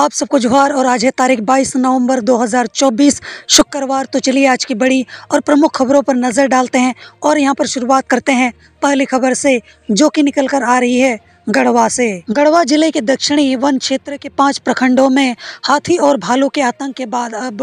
आप सबको जुहार और आज है तारीख 22 नवंबर 2024 शुक्रवार तो चलिए आज की बड़ी और प्रमुख खबरों पर नज़र डालते हैं और यहाँ पर शुरुआत करते हैं पहली खबर से जो कि निकल कर आ रही है गढ़वा से गढ़वा जिले के दक्षिणी वन क्षेत्र के पांच प्रखंडों में हाथी और भालू के आतंक के बाद अब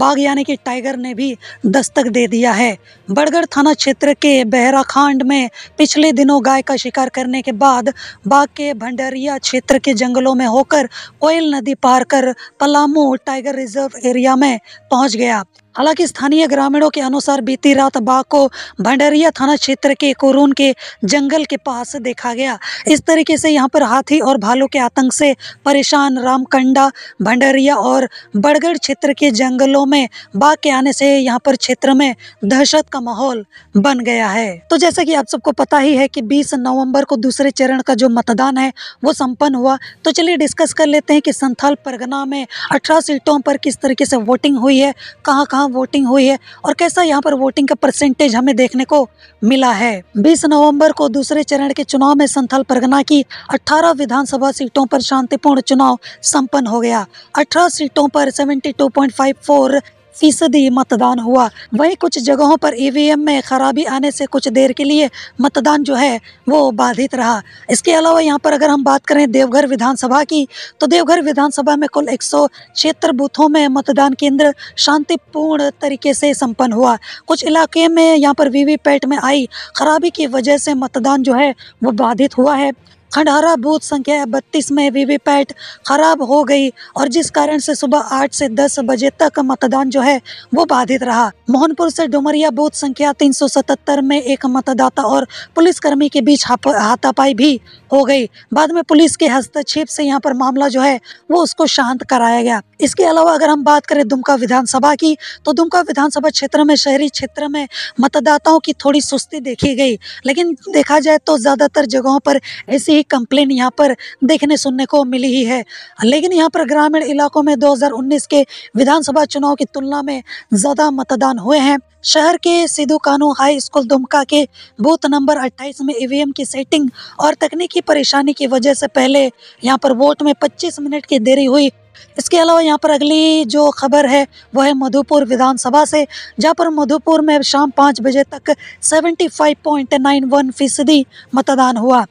बाघ यानी कि टाइगर ने भी दस्तक दे दिया है बड़गढ़ थाना क्षेत्र के बहराखांड में पिछले दिनों गाय का शिकार करने के बाद बाघ के भंडरिया क्षेत्र के जंगलों में होकर कोयल नदी पार कर पलामू टाइगर रिजर्व एरिया में पहुँच गया हालांकि स्थानीय ग्रामीणों के अनुसार बीती रात बाघ को भंडरिया थाना क्षेत्र के कोरून के जंगल के पास देखा गया इस तरीके से यहाँ पर हाथी और भालू के आतंक से परेशान रामकंडा भंडरिया और बड़गढ़ क्षेत्र के जंगलों में बाघ के आने से यहाँ पर क्षेत्र में दहशत का माहौल बन गया है तो जैसा कि आप सबको पता ही है कि 20 नवंबर को दूसरे चरण का जो मतदान है वो सम्पन्न हुआ तो चलिए डिस्कस कर लेते हैं कि संथाल परगना में अठारह सीटों पर किस तरीके से वोटिंग हुई है कहाँ कहाँ कहाँ वोटिंग हुई है और कैसा यहाँ पर वोटिंग का परसेंटेज हमें देखने को मिला है 20 नवंबर को दूसरे चरण के चुनाव में संथल परगना की 18 विधानसभा सीटों पर शांतिपूर्ण चुनाव संपन्न हो गया 18 सीटों पर 72.54 फीसदी मतदान हुआ वहीं कुछ जगहों पर ईवीएम e में खराबी आने से कुछ देर के लिए मतदान जो है वो बाधित रहा इसके अलावा यहाँ पर अगर हम बात करें देवघर विधानसभा की तो देवघर विधानसभा में कुल एक बूथों में मतदान केंद्र शांतिपूर्ण तरीके से संपन्न हुआ कुछ इलाके में यहाँ पर वीवीपैट में आई खराबी की वजह से मतदान जो है वो बाधित हुआ है खंडहरा बूथ संख्या बत्तीस में वीवीपैट खराब हो गई और जिस कारण से सुबह आठ से दस बजे तक मतदान जो है वो बाधित रहा मोहनपुर से डुमरिया बूथ संख्या 377 में एक मतदाता और पुलिसकर्मी के बीच हाथापाई भी हो गई बाद में पुलिस के हस्तक्षेप से यहाँ पर मामला जो है वो उसको शांत कराया गया इसके अलावा अगर हम बात करें दुमका विधानसभा की तो दुमका विधानसभा क्षेत्र में शहरी क्षेत्र में मतदाताओं की थोड़ी सुस्ती देखी गई लेकिन देखा जाए तो ज़्यादातर जगहों पर ऐसी कंप्लेन यहाँ पर देखने सुनने को मिली ही है लेकिन यहाँ पर ग्रामीण इलाकों में 2019 के विधानसभा चुनाव की तुलना में ज़्यादा मतदान हुए हैं शहर के सिद्धू कानू हाई स्कूल दुमका के बूथ नंबर 28 में ईवीएम e की सेटिंग और तकनीकी परेशानी की वजह से पहले यहां पर वोट में 25 मिनट की देरी हुई इसके अलावा यहाँ पर अगली जो खबर है वो है मधुपुर विधानसभा से जहाँ पर मधुपुर में शाम पाँच बजे तक 75.91 फीसदी मतदान हुआ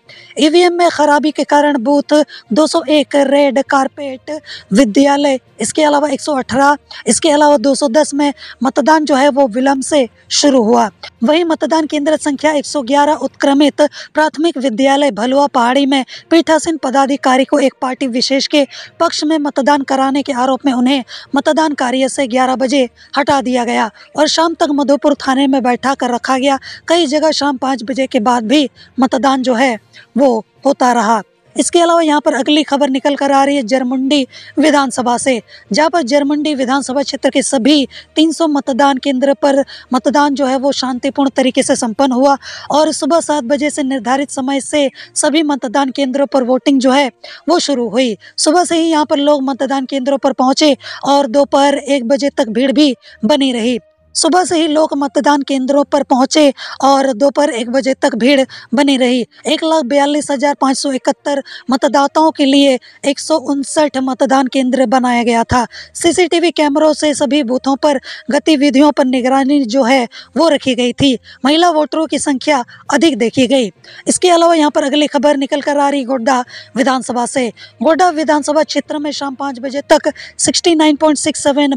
ईवीएम e में खराबी के कारण बूथ 201 रेड कारपेट विद्यालय इसके अलावा 118 इसके अलावा 210 में मतदान जो है वो विलम्ब से शुरू हुआ वही मतदान केंद्र संख्या 111 उत्क्रमित प्राथमिक विद्यालय भलुआ पहाड़ी में पीठासीन पदाधिकारी को एक पार्टी विशेष के पक्ष में मतदान कराने के आरोप में उन्हें मतदान कार्य से 11 बजे हटा दिया गया और शाम तक मधुपुर थाने में बैठा कर रखा गया कई जगह शाम पाँच बजे के बाद भी मतदान जो है वो होता रहा इसके अलावा यहाँ पर अगली खबर निकल कर आ रही है जरमुंडी विधानसभा से जहाँ पर जरमुंडी विधानसभा क्षेत्र के सभी 300 मतदान केंद्र पर मतदान जो है वो शांतिपूर्ण तरीके से संपन्न हुआ और सुबह सात बजे से निर्धारित समय से सभी मतदान केंद्रों पर वोटिंग जो है वो शुरू हुई सुबह से ही यहाँ पर लोग मतदान केंद्रों पर पहुंचे और दोपहर एक बजे तक भीड़ भी बनी रही सुबह से ही लोग मतदान केंद्रों पर पहुंचे और दोपहर एक बजे तक भीड़ बनी रही एक लाख बयालीस हजार पाँच सौ इकहत्तर मतदाताओं के लिए एक सौ उनसठ मतदान केंद्र बनाया गया था सीसीटीवी कैमरों से सभी बूथों पर गतिविधियों पर निगरानी जो है वो रखी गई थी महिला वोटरों की संख्या अधिक देखी गई इसके अलावा यहाँ पर अगली खबर निकल कर आ रही गोड्डा विधानसभा से गोड्डा विधानसभा क्षेत्र में शाम पाँच बजे तक सिक्सटी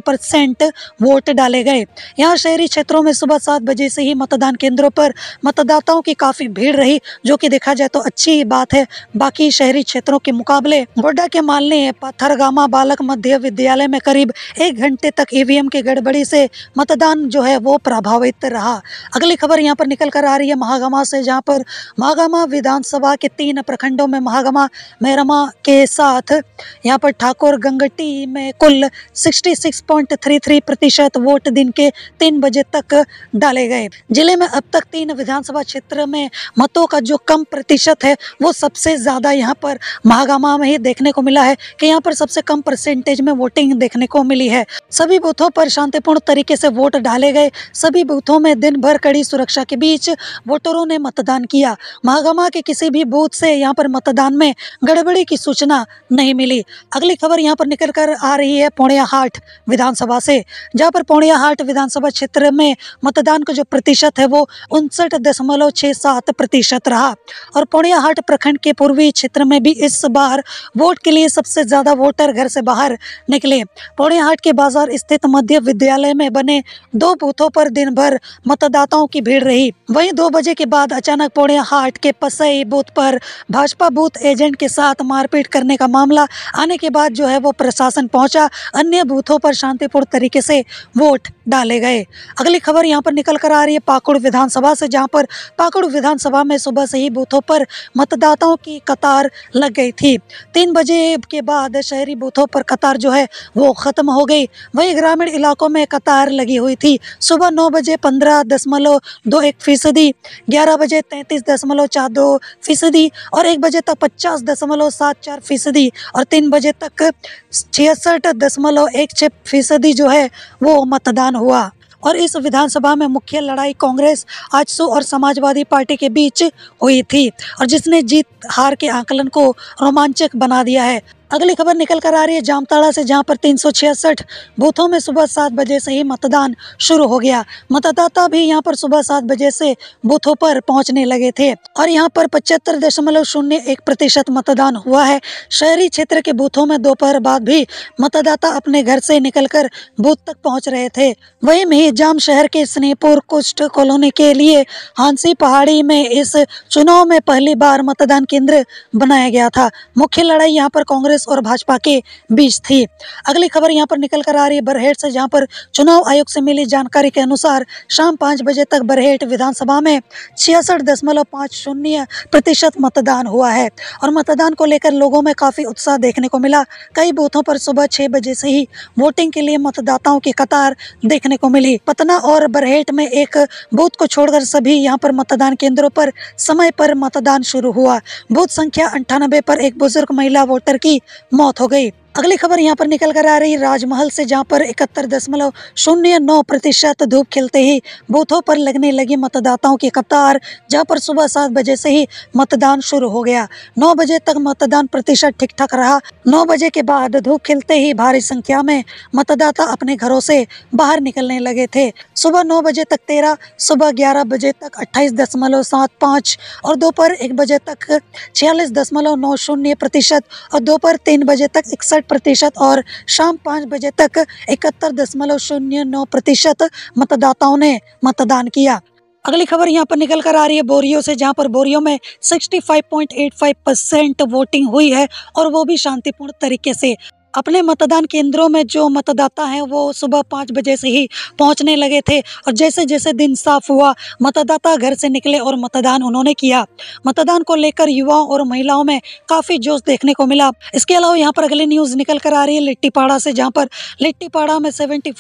परसेंट वोट डाले गए यहाँ शहरी क्षेत्रों में सुबह सात बजे से ही मतदान केंद्रों पर मतदाताओं की काफ़ी भीड़ रही जो कि देखा जाए तो अच्छी बात है बाकी शहरी क्षेत्रों के मुकाबले गोड्डा के मालने पत्थरगामा बालक मध्य विद्यालय में करीब एक घंटे तक ईवीएम e की गड़बड़ी से मतदान जो है वो प्रभावित रहा अगली खबर यहाँ पर निकल कर आ रही है महागामा से जहाँ पर महागामा विधानसभा के तीन प्रखंडों में महागामा मेहरमा के साथ यहाँ पर ठाकुर गंगटी में कुल सिक्सटी प्रतिशत वोट दिन के तीन बजे तक डाले गए जिले में अब तक तीन विधानसभा क्षेत्र में मतों का जो कम प्रतिशत है वो सबसे ज़्यादा यहाँ पर महागामा में ही देखने को मिला है कि यहाँ पर सबसे कम परसेंटेज में वोटिंग देखने को मिली है सभी बूथों पर शांतिपूर्ण तरीके से वोट डाले गए सभी बूथों में दिन भर कड़ी सुरक्षा के बीच वोटरों ने मतदान किया महागामा के किसी भी बूथ से यहाँ पर मतदान में गड़बड़ी की सूचना नहीं मिली अगली खबर यहाँ पर निकल कर आ रही है पौड़िया हाट विधानसभा से जहाँ पर पौड़िया हाट विधानसभा विधानसभा क्षेत्र में मतदान का जो प्रतिशत है वो उनसठ दशमलव छः सात प्रतिशत रहा और पौड़ियाहाट प्रखंड के पूर्वी क्षेत्र में भी इस बार वोट के लिए सबसे ज़्यादा वोटर घर से बाहर निकले पौड़ियाहाट के बाजार स्थित मध्य विद्यालय में बने दो बूथों पर दिन भर मतदाताओं की भीड़ रही वहीं दो बजे के बाद अचानक पौड़ियाहाट के पसई बूथ पर भाजपा बूथ एजेंट के साथ मारपीट करने का मामला आने के बाद जो है वो प्रशासन पहुंचा अन्य बूथों पर शांतिपूर्ण तरीके से वोट डाले गए है अगली खबर यहाँ पर निकल कर आ रही है पाकुड़ विधानसभा से जहाँ पर पाकुड़ विधानसभा में सुबह से ही बूथों पर मतदाताओं की कतार लग गई थी तीन बजे के बाद शहरी बूथों पर कतार जो है वो ख़त्म हो गई वही ग्रामीण इलाकों में कतार लगी हुई थी सुबह नौ बजे पंद्रह दशमलव दो एक फीसदी ग्यारह बजे तैंतीस दशमलव चार दो फीसदी और एक बजे तक पचास दशमलव सात चार फीसदी और तीन बजे तक छियासठ दशमलव एक छः फीसदी जो है वो मतदान हुआ और इस विधानसभा में मुख्य लड़ाई कांग्रेस आजसू और समाजवादी पार्टी के बीच हुई थी और जिसने जीत हार के आंकलन को रोमांचक बना दिया है अगली खबर निकल कर आ रही है जामताड़ा से जहां पर 366 बूथों में सुबह सात बजे से ही मतदान शुरू हो गया मतदाता भी यहां पर सुबह सात बजे से बूथों पर पहुंचने लगे थे और यहां पर पचहत्तर दशमलव शून्य एक प्रतिशत मतदान हुआ है शहरी क्षेत्र के बूथों में दोपहर बाद भी मतदाता अपने घर से निकलकर बूथ तक पहुँच रहे थे वही जाम शहर के स्नेहपुर कुष्ट कॉलोनी के लिए हांसी पहाड़ी में इस चुनाव में पहली बार मतदान केंद्र बनाया गया था मुख्य लड़ाई यहाँ पर कांग्रेस कांग्रेस और भाजपा के बीच थी अगली खबर यहाँ पर निकल कर आ रही है बरहेट से जहाँ पर चुनाव आयोग से मिली जानकारी के अनुसार शाम पाँच बजे तक बरहेट विधानसभा में छियासठ दशमलव पाँच शून्य प्रतिशत मतदान हुआ है और मतदान को लेकर लोगों में काफ़ी उत्साह देखने को मिला कई बूथों पर सुबह छह बजे से ही वोटिंग के लिए मतदाताओं की कतार देखने को मिली पतना और बरहेट में एक बूथ को छोड़कर सभी यहाँ पर मतदान केंद्रों पर समय पर मतदान शुरू हुआ बूथ संख्या अंठानबे पर एक बुजुर्ग महिला वोटर की मौत हो गई अगली खबर यहाँ पर निकल कर आ रही राजमहल से जहाँ पर इकहत्तर दशमलव शून्य नौ प्रतिशत धूप खिलते ही बूथों पर लगने लगी मतदाताओं की कतार जहाँ पर सुबह सात बजे से ही मतदान शुरू हो गया नौ बजे तक मतदान प्रतिशत ठीक ठाक रहा नौ बजे के बाद धूप खिलते ही भारी संख्या में मतदाता अपने घरों से बाहर निकलने लगे थे सुबह नौ बजे तक तेरह सुबह ग्यारह बजे तक अट्ठाईस दशमलव सात पाँच और दोपहर एक बजे तक छियालीस दशमलव नौ शून्य प्रतिशत और दोपहर तीन बजे तक इकसठ प्रतिशत और शाम पाँच बजे तक इकहत्तर दशमलव शून्य नौ प्रतिशत मतदाताओं ने मतदान किया अगली खबर यहाँ पर निकल कर आ रही है बोरियो से जहाँ पर बोरियो में 65.85 परसेंट वोटिंग हुई है और वो भी शांतिपूर्ण तरीके से अपने मतदान केंद्रों में जो मतदाता हैं वो सुबह पाँच बजे से ही पहुंचने लगे थे और जैसे जैसे दिन साफ हुआ मतदाता घर से निकले और मतदान उन्होंने किया मतदान को लेकर युवाओं और महिलाओं में काफ़ी जोश देखने को मिला इसके अलावा यहाँ पर अगली न्यूज़ निकल कर आ रही है लिट्टीपाड़ा से जहाँ पर लिट्टीपाड़ा में सेवेंटी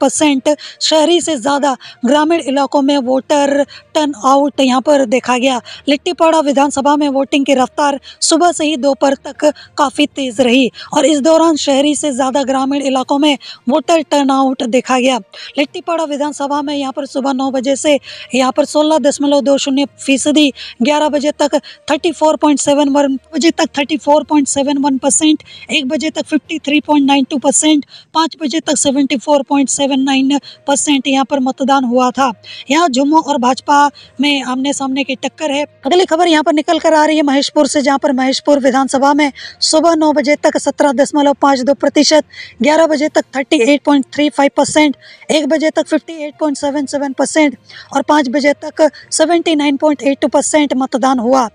परसेंट शहरी से ज़्यादा ग्रामीण इलाकों में वोटर टर्न आउट यहाँ पर देखा गया लिट्टीपाड़ा विधानसभा में वोटिंग की रफ्तार सुबह से ही दोपहर तक काफ़ी तेज़ रही और इस दौरान शहरी से ज़्यादा ग्रामीण इलाकों में वोटर टर्नआउट देखा गया लिट्टीपाड़ा विधानसभा में यहाँ पर सुबह नौ बजे से यहाँ पर सोलह दशमलव दो शून्य फीसदी ग्यारह बजे तक thirty four point seven one बजे तक thirty four point seven one percent एक बजे तक fifty three point nine two percent पाँच बजे तक seventy four point seven nine percent यहाँ पर मतदान हुआ था यहाँ जम्मू और भाजपा में आमने सामने की टक्कर है अगली खबर यहाँ पर निकल कर आ रही है महेशपुर से जहाँ पर महेशपुर विधानसभा में सुबह नौ बजे तक सत्रह दशमलव पाँच दो प्रतिशत ग्यारह बजे तक thirty eight point three five percent एक बजे तक fifty eight point seven seven percent और पाँच बजे तक seventy nine point eight two percent मतदान हुआ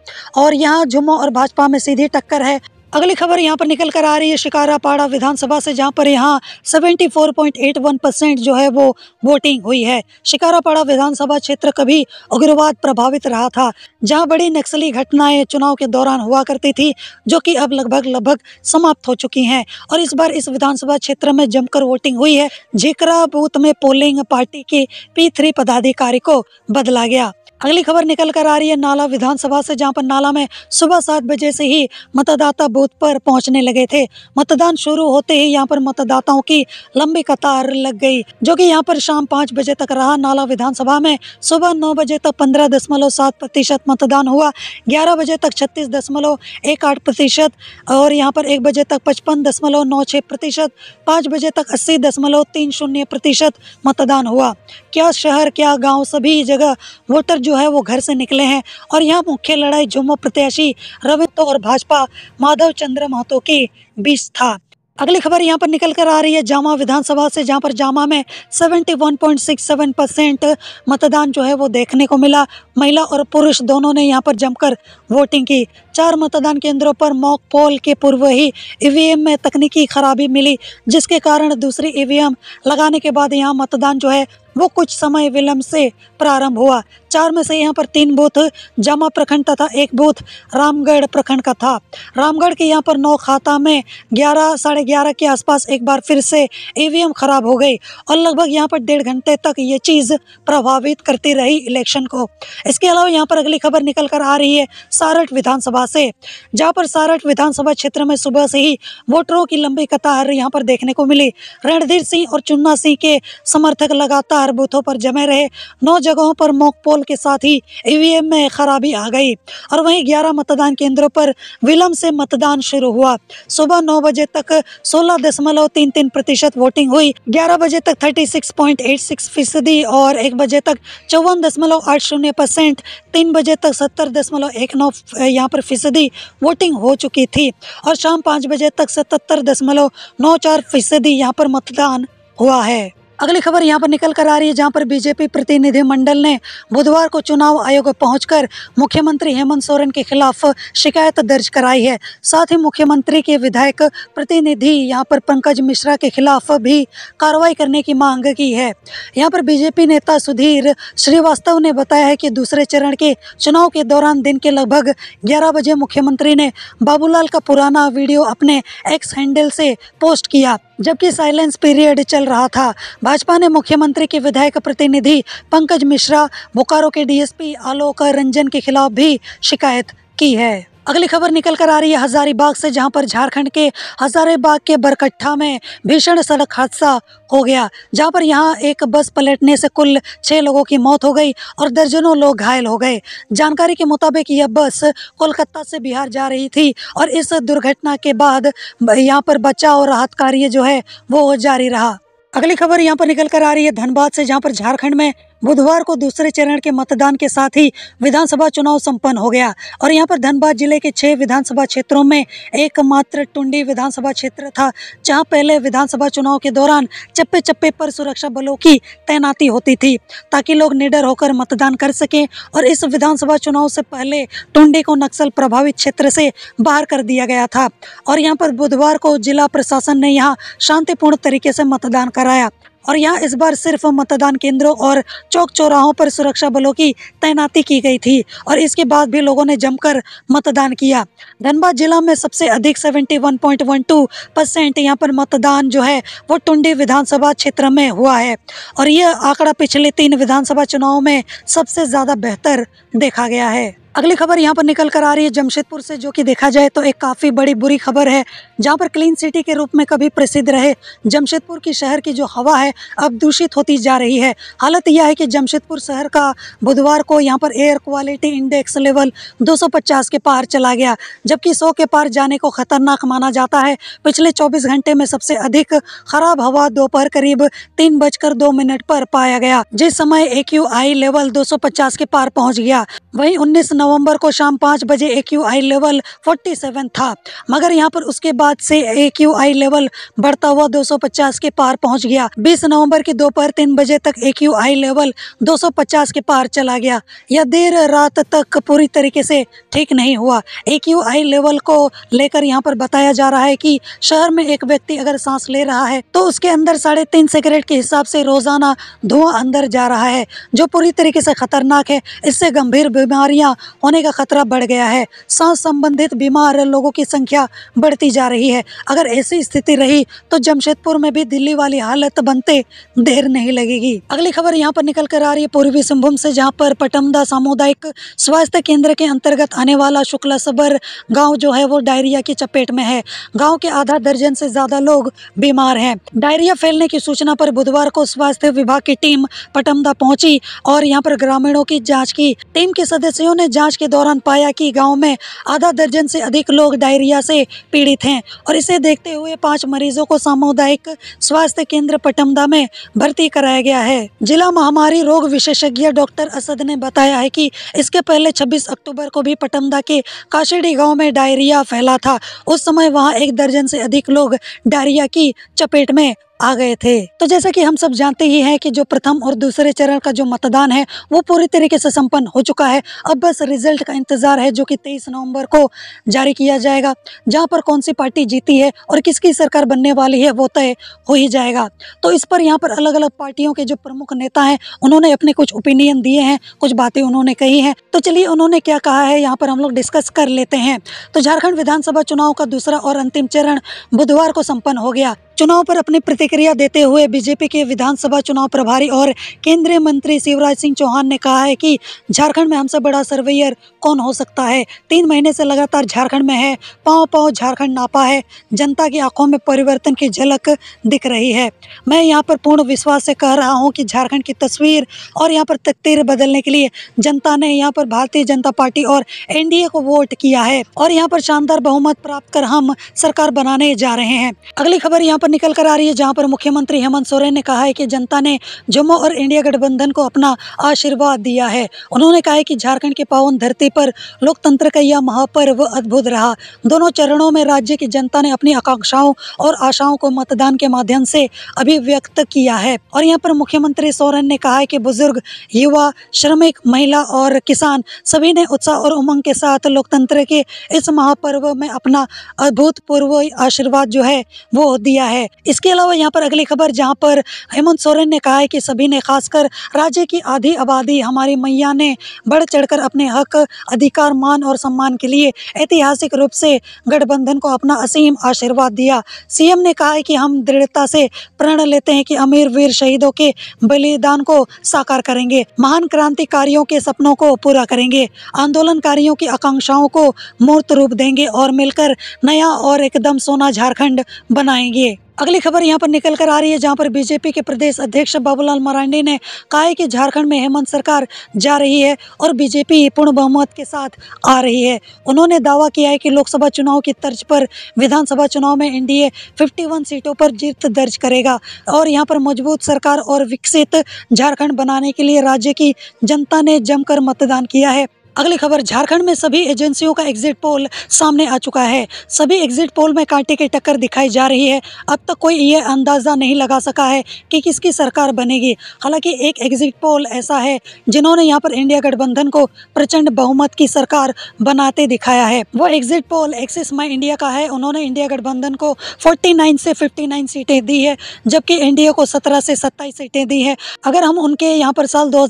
और यहाँ झुमो और भाजपा में सीधी टक्कर है अगली खबर यहाँ पर निकल कर आ रही है शिकारापाड़ा विधानसभा से जहाँ पर यहाँ 74.81 परसेंट जो है वो वोटिंग हुई है शिकारापाड़ा विधानसभा क्षेत्र कभी उग्रवाद प्रभावित रहा था जहाँ बड़ी नक्सली घटनाएं चुनाव के दौरान हुआ करती थी जो कि अब लगभग लगभग समाप्त हो चुकी हैं और इस बार इस विधानसभा क्षेत्र में जमकर वोटिंग हुई है झिकरा बूथ में पोलिंग पार्टी के पी पदाधिकारी को बदला गया अगली खबर निकल कर आ रही है नाला विधानसभा से जहां पर नाला में सुबह सात बजे से ही मतदाता बूथ पर पहुंचने लगे थे मतदान शुरू होते ही यहां पर मतदाताओं की लंबी कतार लग गई जो कि यहां पर शाम पाँच बजे तक रहा नाला विधानसभा में सुबह नौ बजे तक पंद्रह दशमलव सात प्रतिशत मतदान हुआ ग्यारह बजे तक छत्तीस दशमलव एक आठ प्रतिशत और यहाँ पर एक बजे तक पचपन दशमलव नौ छः प्रतिशत पाँच बजे तक अस्सी दशमलव तीन शून्य प्रतिशत मतदान हुआ क्या शहर क्या गाँव सभी जगह वोटर जो है वो घर से निकले हैं और यहाँ मुख्य लड़ाई जुम्मो प्रत्याशी रवि तो और भाजपा माधव चंद्र महतो के बीच था अगली खबर यहां पर निकल कर आ रही है जामा विधानसभा से जहां पर जामा में 71.67 परसेंट मतदान जो है वो देखने को मिला महिला और पुरुष दोनों ने यहां पर जमकर वोटिंग की चार मतदान केंद्रों पर मॉक पोल के पूर्व ही ईवीएम में तकनीकी खराबी मिली जिसके कारण दूसरी ईवीएम लगाने के बाद यहां मतदान जो है वो कुछ समय विलंब से प्रारंभ हुआ चार में से यहाँ पर तीन बूथ जामा प्रखंड तथा एक बूथ रामगढ़ प्रखंड का था रामगढ़ के यहाँ पर नौ खाता में ग्यारह साढ़े ग्यारह के आसपास एक बार फिर से ईवीएम e खराब हो गई और लगभग यहाँ पर डेढ़ घंटे तक ये चीज़ प्रभावित करती रही इलेक्शन को इसके अलावा यहाँ पर अगली खबर निकल कर आ रही है सारठ विधानसभा से जहाँ पर सारठ विधानसभा क्षेत्र में सुबह से ही वोटरों की लंबी कतार यहाँ पर देखने को मिली रणधीर सिंह और चुन्ना सिंह के समर्थक लगातार चार बूथों पर जमे रहे नौ जगहों पर मॉक पोल के साथ ही ईवीएम में खराबी आ गई और वहीं ग्यारह मतदान केंद्रों पर विलम्ब से मतदान शुरू हुआ सुबह नौ बजे तक सोलह दशमलव तीन तीन प्रतिशत वोटिंग हुई ग्यारह बजे तक thirty six point eight six फीसदी और एक बजे तक चौवन दशमलव आठ शून्य परसेंट तीन बजे तक सत्तर दशमलव एक नौ यहाँ पर फीसदी वोटिंग हो चुकी थी और शाम पाँच बजे तक सतहत्तर दशमलव नौ चार फीसदी यहाँ पर मतदान हुआ है अगली खबर यहां पर निकल कर आ रही है जहां पर बीजेपी प्रतिनिधिमंडल ने बुधवार को चुनाव आयोग पहुंचकर मुख्यमंत्री हेमंत सोरेन के खिलाफ शिकायत दर्ज कराई है साथ ही मुख्यमंत्री के विधायक प्रतिनिधि यहां पर पंकज मिश्रा के खिलाफ भी कार्रवाई करने की मांग की है यहां पर बीजेपी नेता सुधीर श्रीवास्तव ने बताया है कि दूसरे चरण के चुनाव के दौरान दिन के लगभग ग्यारह बजे मुख्यमंत्री ने बाबूलाल का पुराना वीडियो अपने एक्स हैंडल से पोस्ट किया जबकि साइलेंस पीरियड चल रहा था भाजपा ने मुख्यमंत्री के विधायक प्रतिनिधि पंकज मिश्रा बोकारो के डीएसपी आलोक रंजन के खिलाफ भी शिकायत की है अगली खबर निकल कर आ रही है हजारीबाग से जहां पर झारखंड के हजारीबाग के बरकट्ठा में भीषण सड़क हादसा हो गया जहां पर यहां एक बस पलटने से कुल छः लोगों की मौत हो गई और दर्जनों लोग घायल हो गए जानकारी के मुताबिक यह बस कोलकाता से बिहार जा रही थी और इस दुर्घटना के बाद यहाँ पर बचाव और राहत कार्य जो है वो जारी रहा अगली खबर यहाँ पर निकल कर आ रही है धनबाद से जहाँ पर झारखंड में बुधवार को दूसरे चरण के मतदान के साथ ही विधानसभा चुनाव संपन्न हो गया और यहां पर धनबाद जिले के छह विधानसभा क्षेत्रों में एकमात्र टुंडी विधानसभा क्षेत्र था जहां पहले विधानसभा चुनाव के दौरान चप्पे चप्पे पर सुरक्षा बलों की तैनाती होती थी ताकि लोग निडर होकर मतदान कर सकें और इस विधानसभा चुनाव से पहले टुंडी को नक्सल प्रभावित क्षेत्र से बाहर कर दिया गया था और यहाँ पर बुधवार को जिला प्रशासन ने यहाँ शांतिपूर्ण तरीके से मतदान कराया और यहाँ इस बार सिर्फ मतदान केंद्रों और चौक चौराहों पर सुरक्षा बलों की तैनाती की गई थी और इसके बाद भी लोगों ने जमकर मतदान किया धनबाद जिला में सबसे अधिक 71.12 परसेंट यहाँ पर मतदान जो है वो टुंडी विधानसभा क्षेत्र में हुआ है और यह आंकड़ा पिछले तीन विधानसभा चुनाव में सबसे ज़्यादा बेहतर देखा गया है अगली खबर यहाँ पर निकल कर आ रही है जमशेदपुर से जो कि देखा जाए तो एक काफ़ी बड़ी बुरी खबर है जहाँ पर क्लीन सिटी के रूप में कभी प्रसिद्ध रहे जमशेदपुर की शहर की जो हवा है अब दूषित होती जा रही है हालत यह है कि जमशेदपुर शहर का बुधवार को यहाँ पर एयर क्वालिटी इंडेक्स लेवल 250 के पार चला गया जबकि सौ के पार जाने को ख़तरनाक माना जाता है पिछले चौबीस घंटे में सबसे अधिक खराब हवा दोपहर करीब तीन बजकर दो मिनट पर पाया गया जिस समय ए लेवल दो के पार पहुँच गया वहीं उन्नीस नवंबर को शाम पाँच बजे ए क्यू आई लेवल 47 था मगर यहाँ पर उसके बाद से ए क्यू आई लेवल बढ़ता हुआ 250 के पार पहुँच गया 20 नवंबर की दोपहर तीन बजे तक ए क्यू आई लेवल 250 के पार चला गया यह देर रात तक पूरी तरीके से ठीक नहीं हुआ ए क्यू आई लेवल को लेकर यहाँ पर बताया जा रहा है कि शहर में एक व्यक्ति अगर सांस ले रहा है तो उसके अंदर साढ़े तीन सिगरेट के हिसाब से रोजाना धुआं अंदर जा रहा है जो पूरी तरीके से खतरनाक है इससे गंभीर बीमारियां होने का खतरा बढ़ गया है सांस संबंधित बीमार लोगों की संख्या बढ़ती जा रही है अगर ऐसी स्थिति रही तो जमशेदपुर में भी दिल्ली वाली हालत बनते देर नहीं लगेगी अगली खबर यहाँ पर निकल कर आ रही है पूर्वी सिंहभूम से जहाँ पर पटमदा सामुदायिक स्वास्थ्य केंद्र के अंतर्गत आने वाला शुक्ला सबर गाँव जो है वो डायरिया की चपेट में है गाँव के आधा दर्जन से ज्यादा लोग बीमार है डायरिया फैलने की सूचना पर बुधवार को स्वास्थ्य विभाग की टीम पटमदा पहुंची और यहाँ पर ग्रामीणों की जाँच की टीम के सदस्यों ने जांच जांच के दौरान पाया कि गांव में आधा दर्जन से अधिक लोग डायरिया से पीड़ित हैं और इसे देखते हुए पांच मरीजों को सामुदायिक स्वास्थ्य केंद्र पटमदा में भर्ती कराया गया है जिला महामारी रोग विशेषज्ञ डॉक्टर असद ने बताया है कि इसके पहले 26 अक्टूबर को भी पटमदा के काशेड़ी गाँव में डायरिया फैला था उस समय वहाँ एक दर्जन से अधिक लोग डायरिया की चपेट में आ गए थे तो जैसा कि हम सब जानते ही हैं कि जो प्रथम और दूसरे चरण का जो मतदान है वो पूरी तरीके से संपन्न हो चुका है अब बस रिजल्ट का इंतजार है जो कि 23 नवंबर को जारी किया जाएगा जहां पर कौन सी पार्टी जीती है और किसकी सरकार बनने वाली है वो तय हो ही जाएगा तो इस पर यहाँ पर अलग अलग पार्टियों के जो प्रमुख नेता है उन्होंने अपने कुछ ओपिनियन दिए हैं कुछ बातें उन्होंने कही है तो चलिए उन्होंने क्या कहा है यहाँ पर हम लोग डिस्कस कर लेते हैं तो झारखण्ड विधानसभा चुनाव का दूसरा और अंतिम चरण बुधवार को सम्पन्न हो गया चुनाव पर अपनी प्रतिक्रिया देते हुए बीजेपी के विधानसभा चुनाव प्रभारी और केंद्रीय मंत्री शिवराज सिंह चौहान ने कहा है कि झारखंड में हमसे बड़ा सर्वेयर कौन हो सकता है तीन महीने से लगातार झारखंड में है पाँव पाँव झारखंड नापा है जनता की आंखों में परिवर्तन की झलक दिख रही है मैं यहाँ पर पूर्ण विश्वास से कह रहा हूँ कि झारखंड की तस्वीर और यहाँ पर तकतीर बदलने के लिए जनता ने यहाँ पर भारतीय जनता पार्टी और एन को वोट किया है और यहाँ पर शानदार बहुमत प्राप्त कर हम सरकार बनाने जा रहे हैं अगली खबर यहाँ पर निकल कर आ रही है जहां पर मुख्यमंत्री हेमंत सोरेन ने कहा है कि जनता ने जम्मू और इंडिया गठबंधन को अपना आशीर्वाद दिया है उन्होंने कहा है कि झारखंड के पावन धरती पर लोकतंत्र का यह महापर्व अद्भुत रहा दोनों चरणों में राज्य की जनता ने अपनी आकांक्षाओं और आशाओं को मतदान के माध्यम से अभिव्यक्त किया है और यहाँ पर मुख्यमंत्री सोरेन ने कहा है कि बुजुर्ग युवा श्रमिक महिला और किसान सभी ने उत्साह और उमंग के साथ लोकतंत्र के इस महापर्व में अपना अद्भुतपूर्व आशीर्वाद जो है वो दिया है है इसके अलावा यहाँ पर अगली खबर जहाँ पर हेमंत सोरेन ने कहा है कि सभी ने खासकर राज्य की आधी आबादी हमारी मैया ने बढ़ चढ़कर अपने हक अधिकार मान और सम्मान के लिए ऐतिहासिक रूप से गठबंधन को अपना असीम आशीर्वाद दिया सीएम ने कहा है कि हम दृढ़ता से प्रण लेते हैं कि अमीर वीर शहीदों के बलिदान को साकार करेंगे महान क्रांतिकारियों के सपनों को पूरा करेंगे आंदोलनकारियों की आकांक्षाओं को मूर्त रूप देंगे और मिलकर नया और एकदम सोना झारखंड बनाएंगे अगली खबर यहां पर निकल कर आ रही है जहां पर बीजेपी के प्रदेश अध्यक्ष बाबूलाल मरांडी ने कहा है कि झारखंड में हेमंत सरकार जा रही है और बीजेपी पूर्ण बहुमत के साथ आ रही है उन्होंने दावा किया है कि लोकसभा चुनाव की तर्ज पर विधानसभा चुनाव में एनडीए 51 सीटों पर जीत दर्ज करेगा और यहाँ पर मजबूत सरकार और विकसित झारखंड बनाने के लिए राज्य की जनता ने जमकर मतदान किया है अगली खबर झारखंड में सभी एजेंसियों का एग्जिट पोल सामने आ चुका है सभी एग्जिट पोल में कांटे की टक्कर दिखाई जा रही है अब तक कोई यह अंदाज़ा नहीं लगा सका है कि किसकी सरकार बनेगी हालांकि एक एग्जिट पोल ऐसा है जिन्होंने यहाँ पर इंडिया गठबंधन को प्रचंड बहुमत की सरकार बनाते दिखाया है वो exit poll Axis My India का है उन्होंने इंडिया गठबंधन को फोर्टी से फिफ्टी सीटें दी है जबकि एनडीए को सत्रह से सत्ताईस सीटें दी है अगर हम उनके यहाँ पर साल दो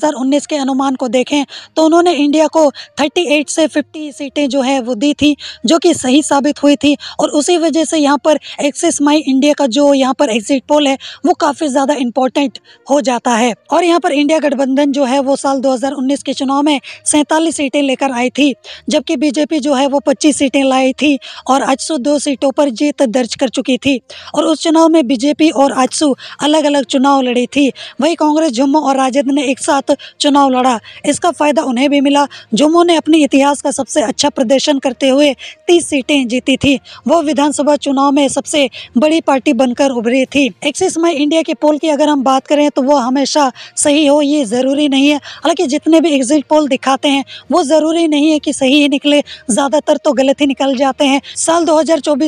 के अनुमान को देखें तो उन्होंने इंडिया को 38 से 50 सीटें जो है वो दी थी जो कि सही साबित हुई थी और उसी वजह से यहाँ पर एक्सेस माई इंडिया का जो यहाँ पर एग्जिट पोल है वो काफ़ी ज़्यादा इम्पोर्टेंट हो जाता है और यहाँ पर इंडिया गठबंधन जो है वो साल 2019 के चुनाव में सैंतालीस सीटें लेकर आई थी जबकि बीजेपी जो है वो पच्चीस सीटें लाई थी और आजसू दो सीटों पर जीत दर्ज कर चुकी थी और उस चुनाव में बीजेपी और आजसू अलग अलग चुनाव लड़ी थी वही कांग्रेस जम्मू और राजद ने एक साथ चुनाव लड़ा इसका फ़ायदा उन्हें भी मिला जो जम्मू ने अपने इतिहास का सबसे अच्छा प्रदर्शन करते हुए तीस सीटें जीती थी वो विधानसभा चुनाव में सबसे बड़ी पार्टी बनकर उभरी थी एक्सिस में इंडिया के पोल की अगर हम बात करें तो वो हमेशा सही हो ये ज़रूरी नहीं है हालांकि जितने भी एग्जिट पोल दिखाते हैं वो ज़रूरी नहीं है कि सही ही निकले ज़्यादातर तो गलत ही निकल जाते हैं साल दो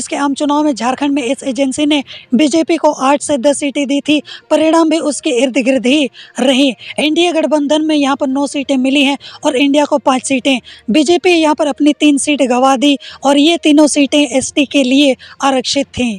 के आम चुनाव में झारखंड में इस एजेंसी ने बीजेपी को आठ से दस सीटें दी थी परिणाम भी उसके इर्द गिर्द ही रही इंडिया गठबंधन में यहाँ पर नौ सीटें मिली हैं और इंडिया को पाँच सीटें बीजेपी यहाँ पर अपनी तीन सीट गंवा दी और ये तीनों सीटें एसटी के लिए आरक्षित थीं